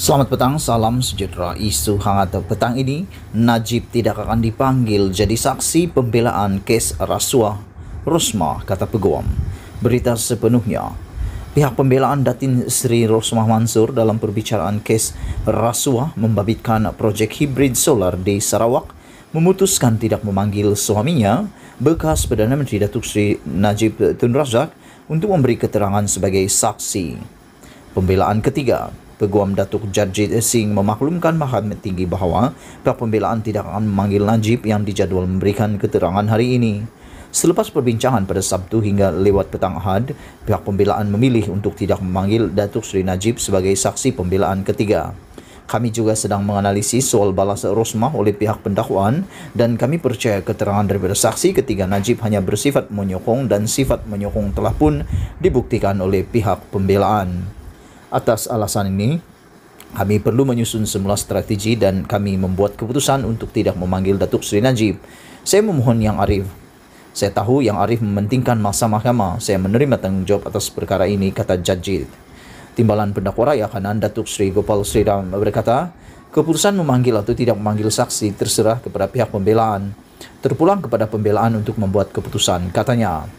Selamat petang, salam sejahtera. Isu hangat petang ini, Najib tidak akan dipanggil jadi saksi pembelaan kes rasuah Rosma, kata peguam. Berita sepenuhnya, pihak pembelaan Datin Sri Rosmah Mansur dalam perbicaraan kes rasuah membabitkan projek hibrid solar di Sarawak memutuskan tidak memanggil suaminya, bekas Perdana Menteri Datuk Sri Najib Tun Razak untuk memberi keterangan sebagai saksi. Pembelaan ketiga, Peguam Datuk Jarjit Singh memaklumkan Mahkamah Tinggi bahawa pihak pembelaan tidak akan memanggil Najib yang dijadual memberikan keterangan hari ini. Selepas perbincangan pada Sabtu hingga lewat petang Ahad, pihak pembelaan memilih untuk tidak memanggil Datuk Seri Najib sebagai saksi pembelaan ketiga. Kami juga sedang menganalisis soal balas Rosmah oleh pihak pendakwaan dan kami percaya keterangan daripada saksi ketiga Najib hanya bersifat menyokong dan sifat menyokong telah pun dibuktikan oleh pihak pembelaan. Atas alasan ini, kami perlu menyusun semula strategi dan kami membuat keputusan untuk tidak memanggil Datuk Sri Najib. Saya memohon Yang Arif. Saya tahu Yang Arif mementingkan masa mahkamah. Saya menerima tanggung jawab atas perkara ini, kata Jajid. Timbalan pendakwa raya kanan Datuk Sri Gopal Sriram berkata, keputusan memanggil atau tidak memanggil saksi terserah kepada pihak pembelaan. Terpulang kepada pembelaan untuk membuat keputusan, katanya.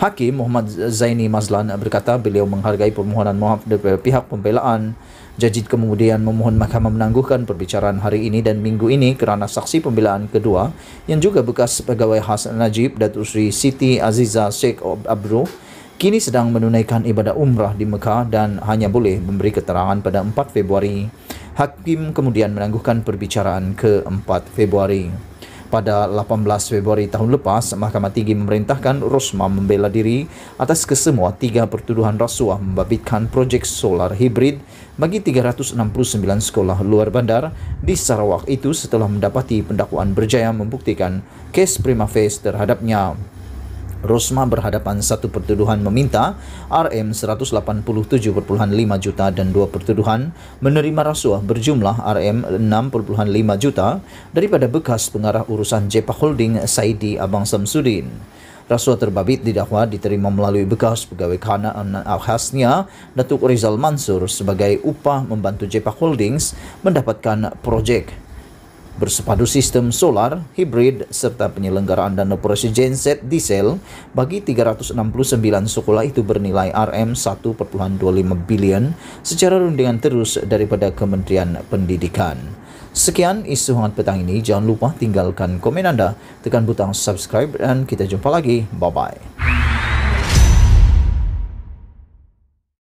Hakim Muhammad Zaini Mazlan berkata beliau menghargai permohonan maaf daripada pihak pembelaan. Jajid kemudian memohon mahkamah menangguhkan perbicaraan hari ini dan minggu ini kerana saksi pembelaan kedua yang juga bekas pegawai Hasan Najib Datuk Sri Siti Aziza Sheikh Abru kini sedang menunaikan ibadah umrah di Mekah dan hanya boleh memberi keterangan pada 4 Februari. Hakim kemudian menangguhkan perbicaraan ke 4 Februari. Pada 18 Februari tahun lepas, Mahkamah Tinggi memerintahkan Rosma membela diri atas kesemua tiga pertuduhan rasuah membabitkan projek solar hibrid bagi 369 sekolah luar bandar di Sarawak itu setelah mendapati pendakwaan berjaya membuktikan kes prima facie terhadapnya. Rosma berhadapan satu pertuduhan meminta RM187.5 juta dan dua pertuduhan menerima rasuah berjumlah RM6.5 juta daripada bekas pengarah urusan Jepa Holding Saidi Abang Samsudin. Rasuah terbabit didakwa diterima melalui bekas pegawai kanan khasnya Datuk Rizal Mansur sebagai upah membantu Jepa Holdings mendapatkan projek bersepadu sistem solar, hybrid serta penyelenggaraan dan operasi genset diesel bagi 369 sekolah itu bernilai RM1.25 bilion secara rundingan terus daripada Kementerian Pendidikan. Sekian isu hangat petang ini, jangan lupa tinggalkan komen anda, tekan butang subscribe dan kita jumpa lagi. Bye-bye.